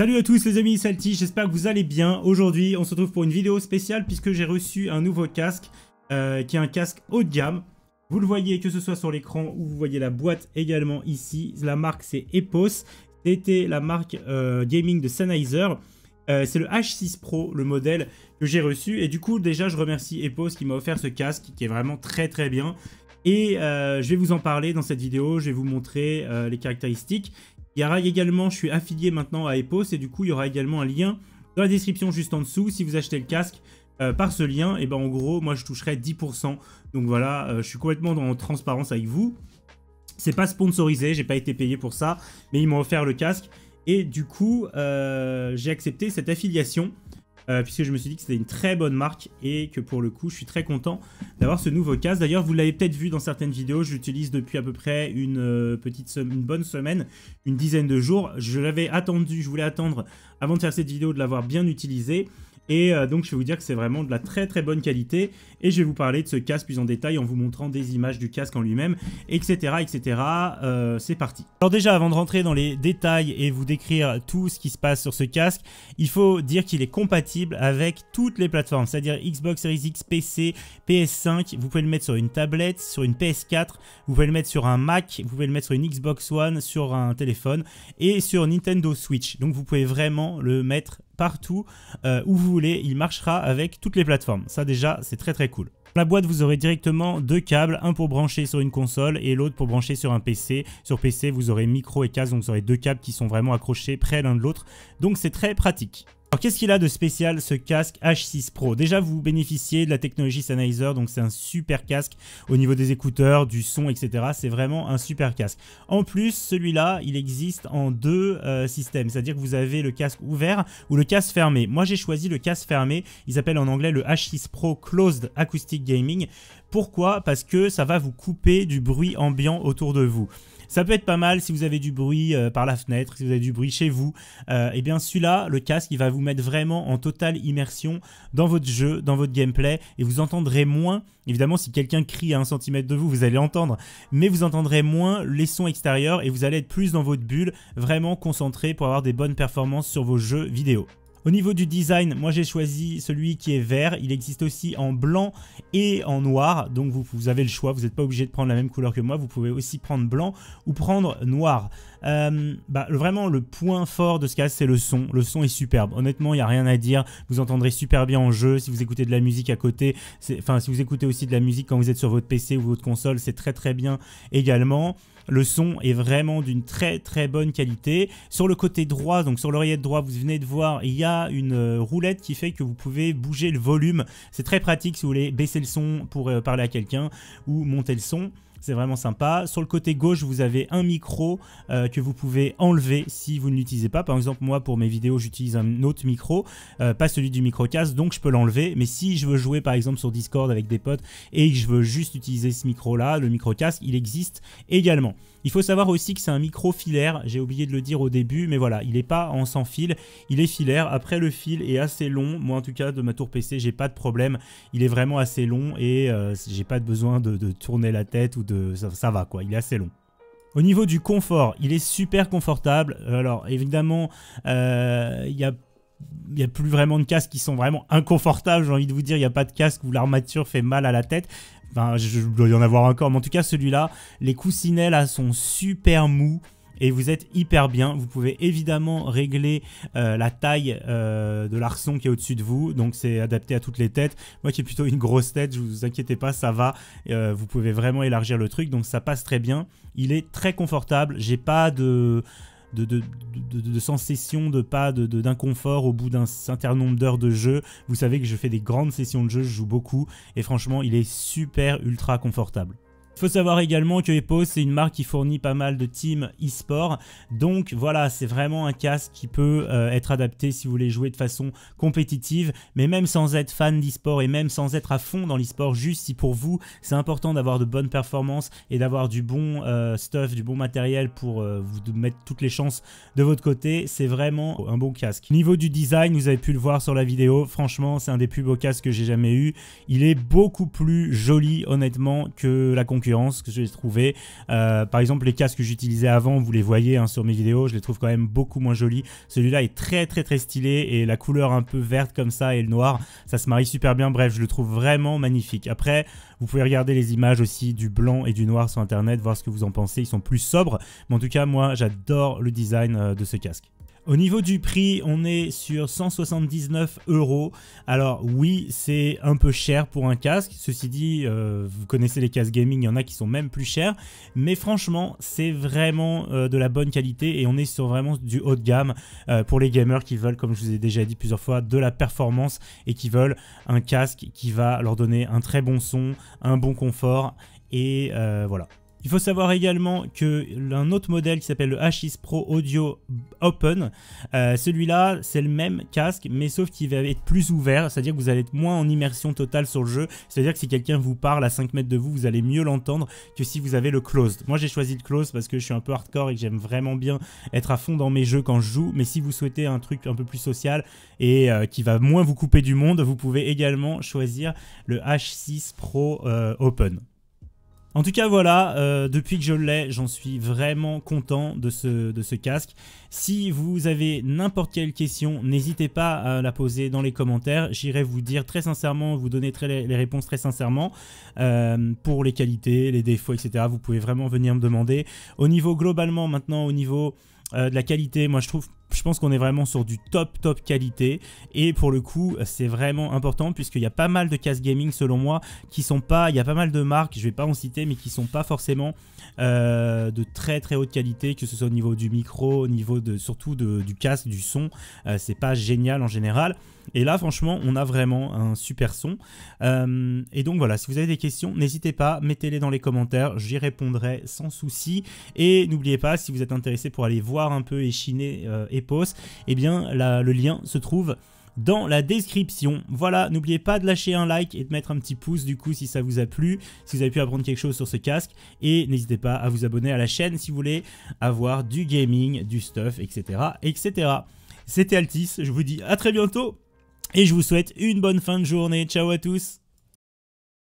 Salut à tous les amis, Salty, j'espère que vous allez bien. Aujourd'hui, on se retrouve pour une vidéo spéciale puisque j'ai reçu un nouveau casque euh, qui est un casque haut de gamme. Vous le voyez que ce soit sur l'écran ou vous voyez la boîte également ici. La marque c'est Epos, c'était la marque euh, gaming de Sennheiser. Euh, c'est le H6 Pro, le modèle que j'ai reçu. Et du coup, déjà, je remercie Epos qui m'a offert ce casque qui est vraiment très très bien. Et je vais vous en parler dans cette vidéo, je vais vous montrer les caractéristiques. Il y aura également, je suis affilié maintenant à Epos et du coup il y aura également un lien dans la description juste en dessous si vous achetez le casque. Euh, par ce lien, et eh ben en gros, moi je toucherai 10%. Donc voilà, euh, je suis complètement en transparence avec vous. C'est pas sponsorisé, j'ai pas été payé pour ça, mais ils m'ont offert le casque. Et du coup, euh, j'ai accepté cette affiliation. Euh, puisque je me suis dit que c'était une très bonne marque et que pour le coup je suis très content d'avoir ce nouveau casque. D'ailleurs vous l'avez peut-être vu dans certaines vidéos, j'utilise depuis à peu près une euh, une bonne semaine, une dizaine de jours. Je l'avais attendu, je voulais attendre avant de faire cette vidéo de l'avoir bien utilisé. Et euh, donc je vais vous dire que c'est vraiment de la très très bonne qualité. Et je vais vous parler de ce casque plus en détail en vous montrant des images du casque en lui-même, etc. etc. Euh, c'est parti. Alors déjà avant de rentrer dans les détails et vous décrire tout ce qui se passe sur ce casque, il faut dire qu'il est compatible avec toutes les plateformes, c'est-à-dire Xbox Series X, PC, PS5, vous pouvez le mettre sur une tablette, sur une PS4, vous pouvez le mettre sur un Mac, vous pouvez le mettre sur une Xbox One, sur un téléphone et sur Nintendo Switch. Donc vous pouvez vraiment le mettre partout euh, où vous voulez. Il marchera avec toutes les plateformes. Ça déjà, c'est très très cool. Dans la boîte, vous aurez directement deux câbles, un pour brancher sur une console et l'autre pour brancher sur un PC. Sur PC, vous aurez micro et casque. donc vous aurez deux câbles qui sont vraiment accrochés près l'un de l'autre. Donc c'est très pratique. Alors qu'est-ce qu'il a de spécial ce casque H6 Pro Déjà vous bénéficiez de la technologie Sennheiser, donc c'est un super casque au niveau des écouteurs, du son, etc. C'est vraiment un super casque. En plus, celui-là, il existe en deux euh, systèmes, c'est-à-dire que vous avez le casque ouvert ou le casque fermé. Moi j'ai choisi le casque fermé, ils appellent en anglais le H6 Pro Closed Acoustic Gaming. Pourquoi Parce que ça va vous couper du bruit ambiant autour de vous. Ça peut être pas mal si vous avez du bruit euh, par la fenêtre, si vous avez du bruit chez vous. Euh, et eh bien celui-là, le casque, il va vous mettre vraiment en totale immersion dans votre jeu, dans votre gameplay, et vous entendrez moins. Évidemment, si quelqu'un crie à un centimètre de vous, vous allez l'entendre, mais vous entendrez moins les sons extérieurs et vous allez être plus dans votre bulle, vraiment concentré pour avoir des bonnes performances sur vos jeux vidéo. Au niveau du design, moi j'ai choisi celui qui est vert. Il existe aussi en blanc et en noir. Donc vous, avez le choix, vous n'êtes pas obligé de prendre la même couleur que moi. Vous pouvez aussi prendre blanc ou prendre noir. Euh, bah, vraiment, le point fort de ce cas, c'est le son. Le son est superbe. Honnêtement, il n'y a rien à dire. Vous entendrez super bien en jeu. Si vous écoutez de la musique à côté, enfin si vous écoutez aussi de la musique quand vous êtes sur votre PC ou votre console, c'est très très bien également. Le son est vraiment d'une très très bonne qualité. Sur le côté droit, donc sur l'oreillette droit, vous venez de voir, il y a une euh, roulette qui fait que vous pouvez bouger le volume. C'est très pratique si vous voulez baisser le son pour euh, parler à quelqu'un ou monter le son. C'est vraiment sympa. Sur le côté gauche, vous avez un micro euh, que vous pouvez enlever si vous ne l'utilisez pas. Par exemple, moi, pour mes vidéos, j'utilise un autre micro, euh, pas celui du micro microcast, donc je peux l'enlever. Mais si je veux jouer, par exemple, sur Discord avec des potes et que je veux juste utiliser ce micro-là, le micro microcast, il existe également. Il faut savoir aussi que c'est un micro filaire, j'ai oublié de le dire au début, mais voilà, il n'est pas en sans fil, il est filaire. Après, le fil est assez long, moi en tout cas de ma tour PC, j'ai pas de problème, il est vraiment assez long et euh, j'ai pas de besoin de, de tourner la tête ou de ça, va quoi, il est assez long. Au niveau du confort, il est super confortable. Alors évidemment, euh, il y a il n'y a plus vraiment de casques qui sont vraiment inconfortables. J'ai envie de vous dire, il n'y a pas de casque où l'armature fait mal à la tête. Enfin, je, je dois y en avoir encore, mais en tout cas, celui-là, les coussinets là sont super mous et vous êtes hyper bien. Vous pouvez évidemment régler euh, la taille euh, de l'arçon qui est au-dessus de vous, donc c'est adapté à toutes les têtes. Moi qui ai plutôt une grosse tête, je vous inquiétez pas, ça va. Euh, vous pouvez vraiment élargir le truc, donc ça passe très bien. Il est très confortable. J'ai pas de de, de, de, pas d'inconfort au bout d'un certain nombre d'heures de jeu. Vous savez que je fais des grandes sessions de jeu, je joue beaucoup, et franchement, il est super ultra confortable. Faut savoir également que Epo, c'est une marque qui fournit pas mal de teams e-sport. Donc voilà, c'est vraiment un casque qui peut euh, être adapté si vous voulez jouer de façon compétitive, mais même sans être fan d'e-sport et même sans être à fond dans l'e-sport, juste si pour vous, c'est important d'avoir de bonnes performances et d'avoir du bon euh, stuff, du bon matériel pour euh, vous mettre toutes les chances de votre côté, c'est vraiment un bon casque. Niveau du design, vous avez pu le voir sur la vidéo, franchement, c'est un des plus beaux casques que j'ai jamais eu. Il est beaucoup plus joli, honnêtement, que la concurrence que j'ai vais trouver. Euh, par exemple, les casques que j'utilisais avant, vous les voyez hein, sur mes vidéos, je les trouve quand même beaucoup moins jolis. Celui-là est très très très stylé et la couleur un peu verte comme ça et le noir, ça se marie super bien. Bref, je le trouve vraiment magnifique. Après, vous pouvez regarder les images aussi du blanc et du noir sur internet, voir ce que vous en pensez. Ils sont plus sobres, mais en tout cas, moi j'adore le design euh, de ce casque. Au niveau du prix, on est sur 179 euros. Alors oui, c'est un peu cher pour un casque. Ceci dit, euh, vous connaissez les casques gaming, il y en a qui sont même plus chers. Mais franchement, c'est vraiment euh, de la bonne qualité et on est sur vraiment du haut de gamme euh, pour les gamers qui veulent, comme je vous ai déjà dit plusieurs fois, de la performance et qui veulent un casque qui va leur donner un très bon son, un bon confort et voilà. Il faut savoir également que l'un autre modèle qui s'appelle le H6 Pro Audio Open, euh, celui-là, c'est le même casque, mais sauf qu'il va être plus ouvert, c'est-à-dire que vous allez être moins en immersion totale sur le jeu, c'est-à-dire que si quelqu'un vous parle à 5 mètres de vous, vous allez mieux l'entendre que si vous avez le closed. Moi, j'ai choisi le closed parce que je suis un peu hardcore et que j'aime vraiment bien être à fond dans mes jeux quand je joue, mais si vous souhaitez un truc un peu plus social et euh, qui va moins vous couper du monde, vous pouvez également choisir le H6 Pro euh, Open. En tout cas, voilà, euh, depuis que je l'ai, j'en suis vraiment content de ce, casque. Si vous avez n'importe quelle question, n'hésitez pas à la poser dans les commentaires. J'irai vous dire très sincèrement, vous donner les réponses très sincèrement euh, pour les qualités, les défauts, etc. Vous pouvez vraiment venir me demander. Au niveau globalement, maintenant, au niveau euh, de la qualité, moi je trouve je pense qu'on est vraiment sur du top, top qualité. Et pour le coup, c'est vraiment important puisqu'il y a pas mal de casse gaming, selon moi, qui sont pas. Il y a pas mal de marques, je vais pas en citer, mais qui sont pas forcément euh, de très, très haute qualité, que ce soit au niveau du micro, au niveau de, surtout de, du casque, du son. Euh, c'est pas génial en général. Et là, franchement, on a vraiment un super son. Euh, et donc voilà, si vous avez des questions, n'hésitez pas, mettez-les dans les commentaires, j'y répondrai sans souci. Et n'oubliez pas, si vous êtes intéressé pour aller voir un peu et chiner et et eh bien le lien se trouve dans la description. Voilà, n'oubliez pas de lâcher un like et de mettre un petit pouce du coup si ça vous a plu, si vous avez pu apprendre quelque chose sur ce casque. Et n'hésitez pas à vous abonner à la chaîne si vous voulez avoir du gaming, du stuff, etc. etc. C'était Altis, je vous dis à très bientôt et je vous souhaite une bonne fin de journée. Ciao à tous